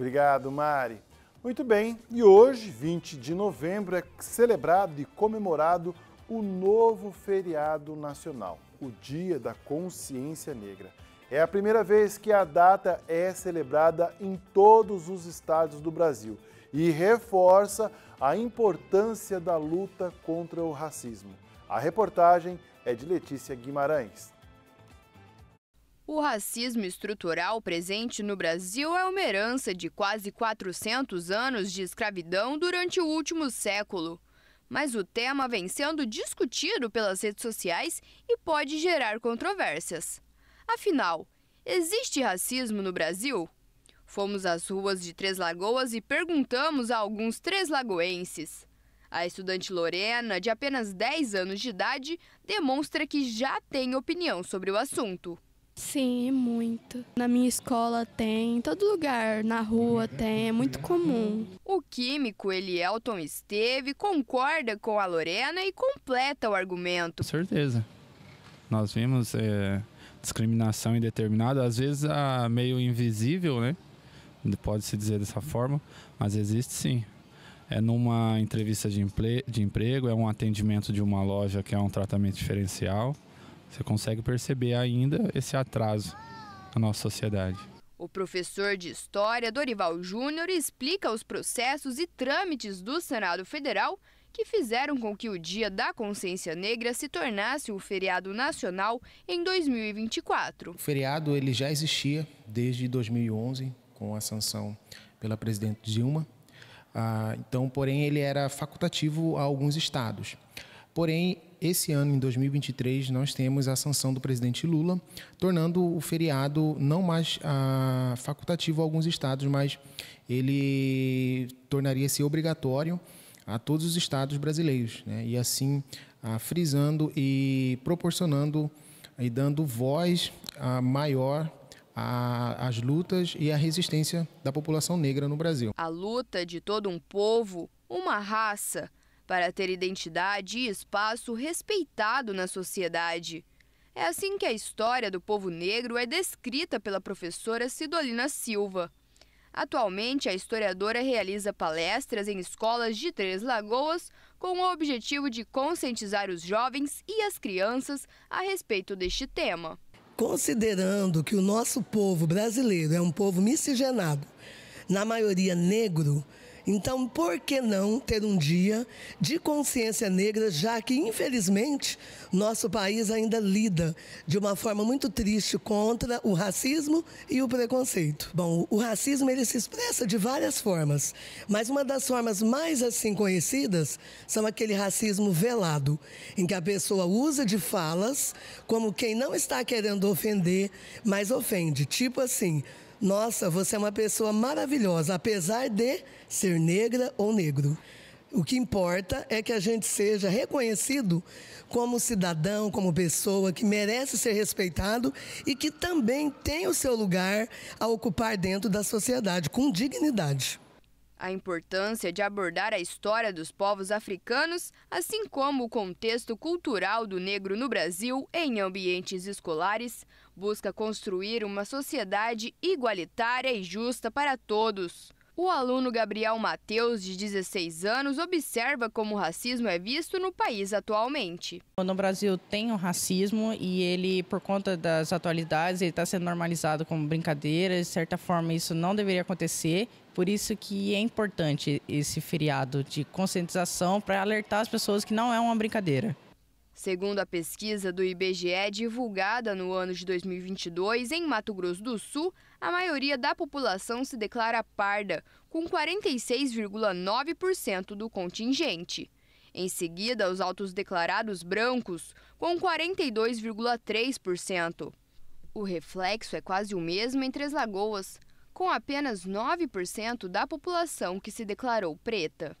Obrigado, Mari. Muito bem, e hoje, 20 de novembro, é celebrado e comemorado o novo feriado nacional, o Dia da Consciência Negra. É a primeira vez que a data é celebrada em todos os estados do Brasil e reforça a importância da luta contra o racismo. A reportagem é de Letícia Guimarães. O racismo estrutural presente no Brasil é uma herança de quase 400 anos de escravidão durante o último século. Mas o tema vem sendo discutido pelas redes sociais e pode gerar controvérsias. Afinal, existe racismo no Brasil? Fomos às ruas de Três Lagoas e perguntamos a alguns lagoenses. A estudante Lorena, de apenas 10 anos de idade, demonstra que já tem opinião sobre o assunto. Sim, é muito. Na minha escola tem, em todo lugar, na rua tem, é muito comum. O químico Elielton Esteve concorda com a Lorena e completa o argumento. Com certeza. Nós vimos é, discriminação indeterminada, às vezes ah, meio invisível, né? Pode-se dizer dessa forma, mas existe sim. É numa entrevista de, emple de emprego, é um atendimento de uma loja que é um tratamento diferencial você consegue perceber ainda esse atraso na nossa sociedade. O professor de História, Dorival Júnior, explica os processos e trâmites do Senado Federal que fizeram com que o Dia da Consciência Negra se tornasse um feriado nacional em 2024. O feriado ele já existia desde 2011, com a sanção pela presidente Dilma. Ah, então, porém, ele era facultativo a alguns estados. Porém, esse ano, em 2023, nós temos a sanção do presidente Lula, tornando o feriado não mais ah, facultativo a alguns estados, mas ele tornaria-se obrigatório a todos os estados brasileiros, né? e assim ah, frisando e proporcionando e dando voz ah, maior às lutas e à resistência da população negra no Brasil. A luta de todo um povo, uma raça, para ter identidade e espaço respeitado na sociedade. É assim que a história do povo negro é descrita pela professora Sidolina Silva. Atualmente, a historiadora realiza palestras em escolas de Três Lagoas com o objetivo de conscientizar os jovens e as crianças a respeito deste tema. Considerando que o nosso povo brasileiro é um povo miscigenado, na maioria negro, então, por que não ter um dia de consciência negra, já que, infelizmente, nosso país ainda lida de uma forma muito triste contra o racismo e o preconceito? Bom, o racismo ele se expressa de várias formas, mas uma das formas mais assim conhecidas são aquele racismo velado, em que a pessoa usa de falas como quem não está querendo ofender, mas ofende. Tipo assim, nossa, você é uma pessoa maravilhosa, apesar de ser negra ou negro. O que importa é que a gente seja reconhecido como cidadão, como pessoa que merece ser respeitado e que também tem o seu lugar a ocupar dentro da sociedade com dignidade. A importância de abordar a história dos povos africanos, assim como o contexto cultural do negro no Brasil em ambientes escolares, busca construir uma sociedade igualitária e justa para todos. O aluno Gabriel Mateus, de 16 anos, observa como o racismo é visto no país atualmente. No Brasil tem o um racismo e ele, por conta das atualidades, está sendo normalizado como brincadeira. De certa forma, isso não deveria acontecer. Por isso que é importante esse feriado de conscientização para alertar as pessoas que não é uma brincadeira. Segundo a pesquisa do IBGE divulgada no ano de 2022, em Mato Grosso do Sul, a maioria da população se declara parda, com 46,9% do contingente. Em seguida, os autodeclarados brancos, com 42,3%. O reflexo é quase o mesmo em Três Lagoas, com apenas 9% da população que se declarou preta.